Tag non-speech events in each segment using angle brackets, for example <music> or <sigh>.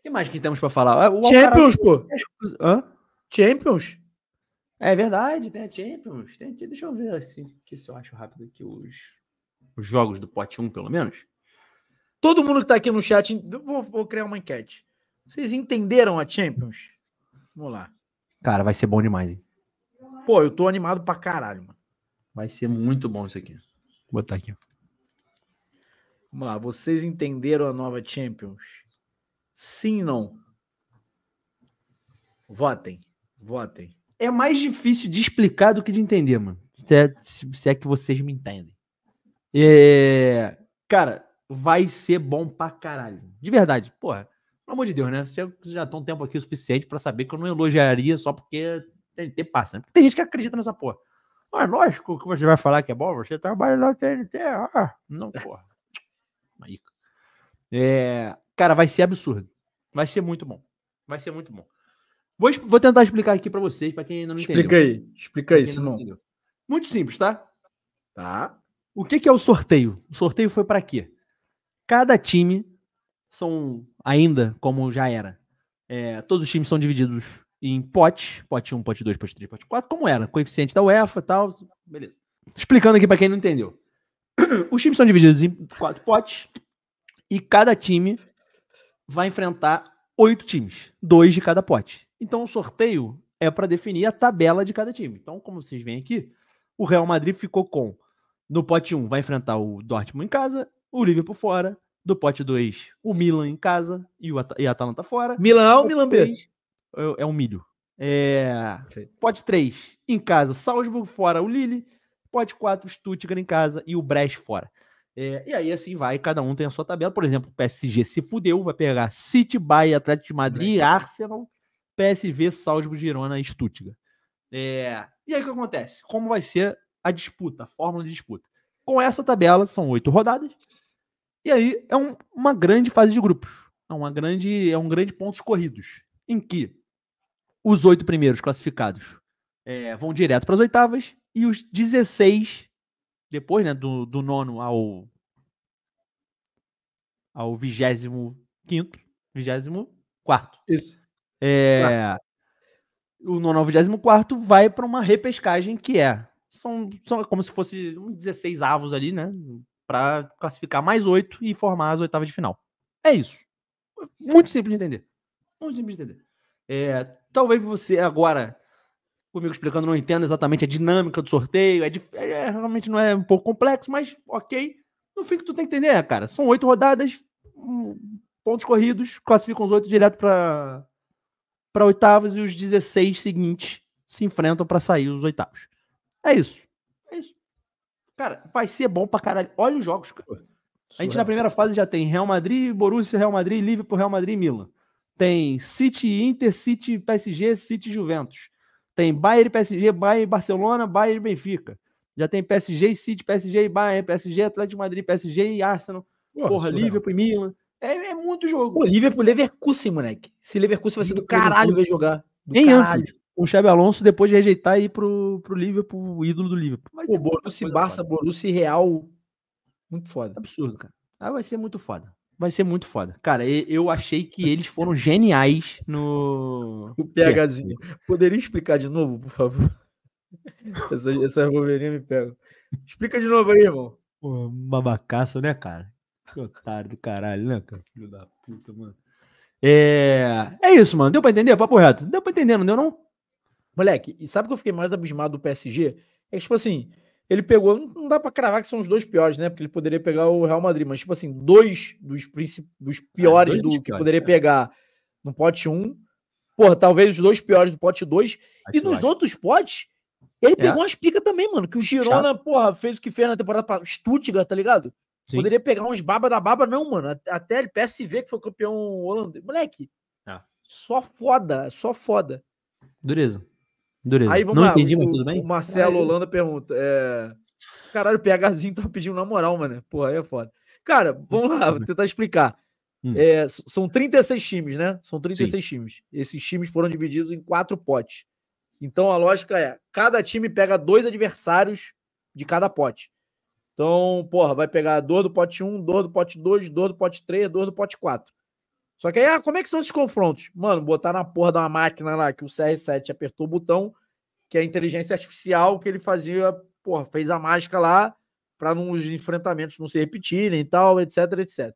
O que mais que temos para falar? É, o Champions, pô. Hã? Champions. É verdade, tem a Champions. Tem, deixa eu ver assim, que se eu acho rápido aqui os, os jogos do pote 1, pelo menos. Todo mundo que tá aqui no chat, vou, vou criar uma enquete. Vocês entenderam a Champions? Vamos lá. Cara, vai ser bom demais, hein? Pô, eu tô animado pra caralho, mano. Vai ser muito bom isso aqui. Vou botar aqui. Vamos lá, vocês entenderam a nova Champions? Sim, não. Votem. Votem. É mais difícil de explicar do que de entender, mano. Se é, se é que vocês me entendem. É... Cara, vai ser bom pra caralho. De verdade, porra. Pelo amor de Deus, né? Vocês já estão um tempo aqui o suficiente para saber que eu não elogiaria só porque TNT passa. Né? Porque tem gente que acredita nessa porra. Mas lógico que você vai falar que é bom, você trabalha na TNT. Ah, não, porra. <laughs> Maíca. É, Cara, vai ser absurdo. Vai ser muito bom. Vai ser muito bom. Vou, vou tentar explicar aqui para vocês, para quem ainda não entendeu. Explica aí, explica aí, Simão. Muito simples, tá? Tá. O que, que é o sorteio? O sorteio foi para quê? Cada time são ainda como já era. É, todos os times são divididos em potes, pote 1, pote 2, pote 3, pote 4, como era, coeficiente da UEFA e tal, beleza. Explicando aqui para quem não entendeu. <clears throat> Os times são divididos em quatro potes e cada time vai enfrentar oito times, dois de cada pote. Então o sorteio é para definir a tabela de cada time. Então, como vocês veem aqui, o Real Madrid ficou com no pote 1 vai enfrentar o Dortmund em casa, o Liverpool fora, do pote 2 o Milan em casa e o At e Atalanta fora. Milan A é ou Milan B? É, o é um milho. É, pote 3 em casa, Salzburgo fora, o Lille. Pote 4 Stuttgart em casa e o Brest fora. É, e aí assim vai, cada um tem a sua tabela. Por exemplo, o PSG se fudeu, vai pegar City, Bayern, Atlético de Madrid, é. Arsenal, PSV, Salzburg, Girona e Stuttgart. É, e aí o que acontece? Como vai ser a disputa, a fórmula de disputa? Com essa tabela, são oito rodadas, e aí é um, uma grande fase de grupos. É, uma grande, é um grande pontos corridos, em que os oito primeiros classificados é, vão direto para as oitavas e os 16 depois, né, do, do nono ao ao vigésimo quinto, vigésimo quarto. Isso. É, O nono ao vigésimo quarto vai para uma repescagem que é são, são como se fosse um 16 avos ali, né, para classificar mais oito e formar as oitavas de final. É isso. Muito simples de entender. Muito simples de entender. É, talvez você agora comigo explicando, não entendo exatamente a dinâmica do sorteio, é, é, é, realmente não é um pouco complexo, mas ok. No fim que tu tem que entender, é, cara, são oito rodadas, hum, pontos corridos, classificam os oito direto para para oitavas e os 16 seguintes se enfrentam para sair os oitavos. É isso. É isso. Cara, vai ser bom pra caralho. Olha os jogos, cara. A gente na primeira fase já tem Real Madrid, Borussia, Real Madrid, Liverpool, Real Madrid e Milan. Tem City, Inter, City, PSG, City, Juventus. Tem Bayern e PSG, Bayern e Barcelona, Bayern e Benfica. Já tem PSG e City, PSG e Bayern, PSG, Atlético de Madrid, PSG e Arsenal. Porra, Porra Liverpool e Milan. É, é muito jogo. Pô, Liverpool, Leverkusen, moleque. Se Leverkusen vai ser do caralho vai jogar. Do em Anfield. O Xabi Alonso depois de rejeitar ir pro, pro Liverpool, o ídolo do Liverpool. Mas Pô, Borussia Barça, Borussia Real. Muito foda. Absurdo, cara. Ah, vai ser muito foda vai ser muito foda. Cara, eu achei que eles foram geniais no. O PHzinho. Poderia explicar de novo, por favor? <laughs> Essa, essa me pega. Explica de novo aí, irmão. Porra, babacaço, né, cara? Que otário do caralho, né, cara? Filho da puta, mano. É, é isso, mano. Deu pra entender? Papo reto. Deu pra entender, não deu, não? Moleque, e sabe que eu fiquei mais abismado do PSG? É que, tipo assim, ele pegou, não dá para cravar que são os dois piores, né? Porque ele poderia pegar o Real Madrid, mas tipo assim, dois dos, dos é, piores é, do que piores, poderia é. pegar no pote 1, um, porra, talvez os dois piores do pote 2, e nos acho. outros potes, ele é. pegou umas picas também, mano, que o Girona, Chato. porra, fez o que fez na temporada passada, Stuttgart, tá ligado? Sim. Poderia pegar uns baba da baba, não, mano, até ele PSV, que foi campeão holandês, moleque, é. só foda, só foda. Dureza. Dureza. Aí, vamos Não lá, entendi, mas tudo bem? O Marcelo Aí... Holanda pergunta: é... Caralho, o PHzinho tá pedindo na moral, mano. Porra, aí é foda. Cara, vamos lá, vou tentar explicar. Hum. É, são 36 times, né? São 36 Sim. times. Esses times foram divididos em quatro potes. Então a lógica é: cada time pega dois adversários de cada pote. Então, porra, vai pegar dor do pote 1, dor do pote 2, dor do pote 3, dor do pote 4. Só que aí, ah, como é que são esses confrontos? Mano, botar na porra de uma máquina lá que o CR7 apertou o botão, que é a inteligência artificial que ele fazia, porra, fez a mágica lá para os enfrentamentos não se repetirem e tal, etc, etc.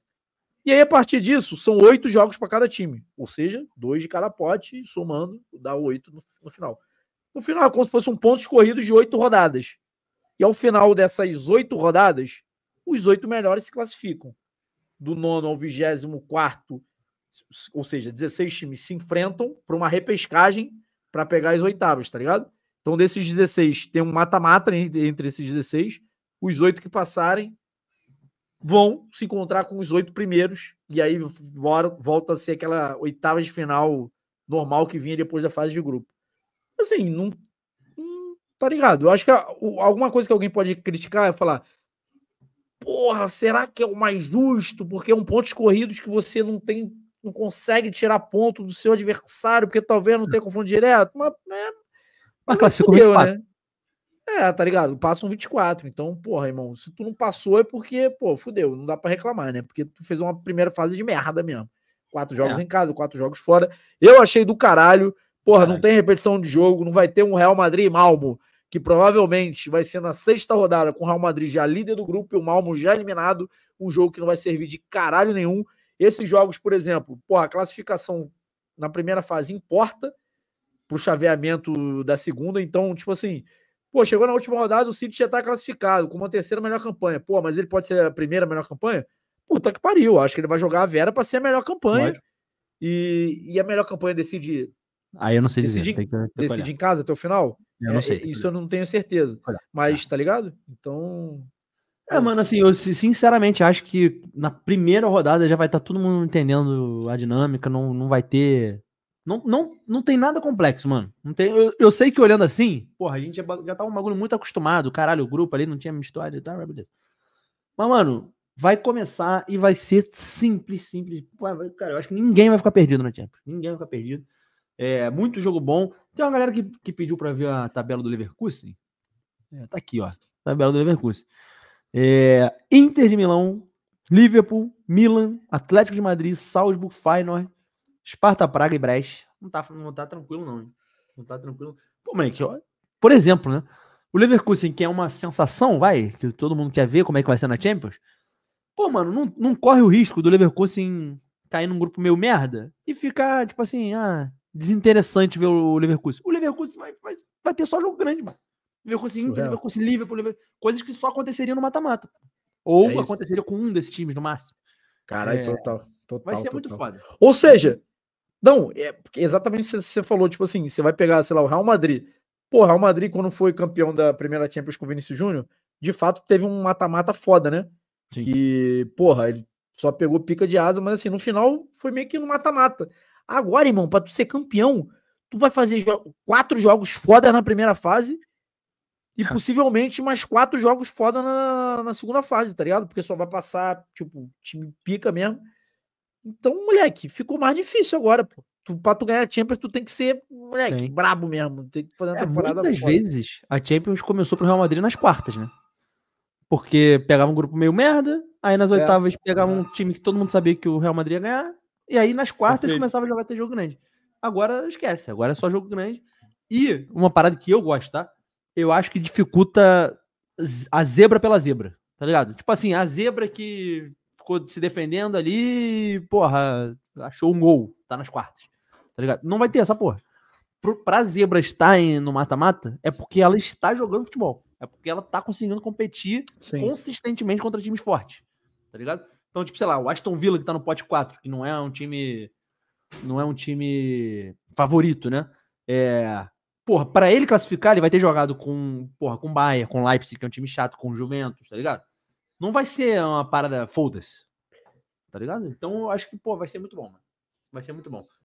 E aí, a partir disso, são oito jogos para cada time. Ou seja, dois de cada pote, somando, dá oito no, no final. No final, é como se fosse um pontos corridos de oito rodadas. E ao final dessas oito rodadas, os oito melhores se classificam. Do nono ao vigésimo quarto ou seja, 16 times se enfrentam para uma repescagem para pegar as oitavas, tá ligado? Então, desses 16, tem um mata-mata entre esses 16. Os oito que passarem vão se encontrar com os oito primeiros, e aí volta a ser aquela oitava de final normal que vinha depois da fase de grupo. Assim, não. tá ligado? Eu acho que alguma coisa que alguém pode criticar é falar: porra, será que é o mais justo? Porque é um ponto corridos que você não tem não consegue tirar ponto do seu adversário, porque talvez tá não tenha é. confronto direto. Mas, é, mas classificou fudeu, 24. Né? É, tá ligado? Passa um 24. Então, porra, irmão, se tu não passou é porque, pô, fudeu, não dá para reclamar, né? Porque tu fez uma primeira fase de merda mesmo. Quatro jogos é. em casa, quatro jogos fora. Eu achei do caralho. Porra, não tem repetição de jogo, não vai ter um Real Madrid e Malmo, que provavelmente vai ser na sexta rodada com o Real Madrid já líder do grupo e o Malmo já eliminado. Um jogo que não vai servir de caralho nenhum. Esses jogos, por exemplo, porra, a classificação na primeira fase importa para o chaveamento da segunda. Então, tipo assim, pô, chegou na última rodada, o City já está classificado com uma terceira melhor campanha. Pô, mas ele pode ser a primeira melhor campanha? Puta que pariu, acho que ele vai jogar a Vera para ser a melhor campanha. E, e a melhor campanha decide. Aí eu não sei decide, dizer. Em, que, decide em casa até o final? Eu não é, sei. É, isso eu não tenho certeza. Mas, tá ligado? Então, é, mano, assim, eu sinceramente acho que na primeira rodada já vai estar tá todo mundo entendendo a dinâmica, não, não vai ter. Não, não, não tem nada complexo, mano. Não tem, eu, eu sei que olhando assim, porra, a gente já, já tá um bagulho muito acostumado. Caralho, o grupo ali não tinha mistura e tal, beleza. Mas, mano, vai começar e vai ser simples, simples. Cara, eu acho que ninguém vai ficar perdido na Champions. Ninguém vai ficar perdido. É, muito jogo bom. Tem uma galera que, que pediu pra ver a tabela do Leverkusen. É, tá aqui, ó. Tabela do Leverkusen. É, Inter de Milão, Liverpool, Milan, Atlético de Madrid, Salzburg, Feyenoord, Sparta Praga e Brecht. Não tá, não tá tranquilo, não. Hein? Não tá tranquilo. Pô, moleque, ó, por exemplo, né? O Leverkusen, que é uma sensação, vai, que todo mundo quer ver como é que vai ser na Champions. Pô, mano, não, não corre o risco do Leverkusen cair num grupo meio merda e ficar, tipo assim, ah, desinteressante ver o Leverkusen. O Leverkusen vai, vai, vai ter só jogo grande, mano. Liverpool Inter, Surreal. Liverpool Liverpool, Liverpool, coisas que só aconteceriam no mata-mata. É Ou é aconteceria com um desses times, no máximo. Caralho, é... total, total. Vai ser total. muito foda. Ou seja, não, é exatamente o que você falou, tipo assim, você vai pegar, sei lá, o Real Madrid. Pô, o Real Madrid, quando foi campeão da primeira Champions com o Vinícius Júnior, de fato teve um mata-mata foda, né? Sim. Que, porra, ele só pegou pica de asa, mas assim, no final foi meio que no mata-mata. Agora, irmão, pra tu ser campeão, tu vai fazer jo quatro jogos foda na primeira fase e possivelmente mais quatro jogos foda na, na segunda fase, tá ligado? Porque só vai passar, tipo, time pica mesmo. Então, moleque, ficou mais difícil agora, pô. Tu, pra tu ganhar a Champions, tu tem que ser, moleque, brabo mesmo. Tem que fazer uma é, temporada Muitas vezes, a Champions começou pro Real Madrid nas quartas, né? Porque pegava um grupo meio merda, aí nas é. oitavas é. pegava um time que todo mundo sabia que o Real Madrid ia ganhar, e aí nas quartas Perfeito. começava a jogar até jogo grande. Agora esquece, agora é só jogo grande. E uma parada que eu gosto, tá? eu acho que dificulta a zebra pela zebra, tá ligado? Tipo assim, a zebra que ficou se defendendo ali, porra, achou um gol, tá nas quartas, tá ligado? Não vai ter essa porra. pra zebra estar em, no mata-mata, é porque ela está jogando futebol. É porque ela tá conseguindo competir Sim. consistentemente contra times fortes, tá ligado? Então, tipo, sei lá, o Aston Villa que tá no pote 4, que não é um time não é um time favorito, né? É, porra, pra ele classificar, ele vai ter jogado com, porra, com Bayern, com Leipzig, que é um time chato, com Juventus, tá ligado? Não vai ser uma parada foda-se. Tá ligado? Então, eu acho que, pô, vai ser muito bom, mano. Vai ser muito bom.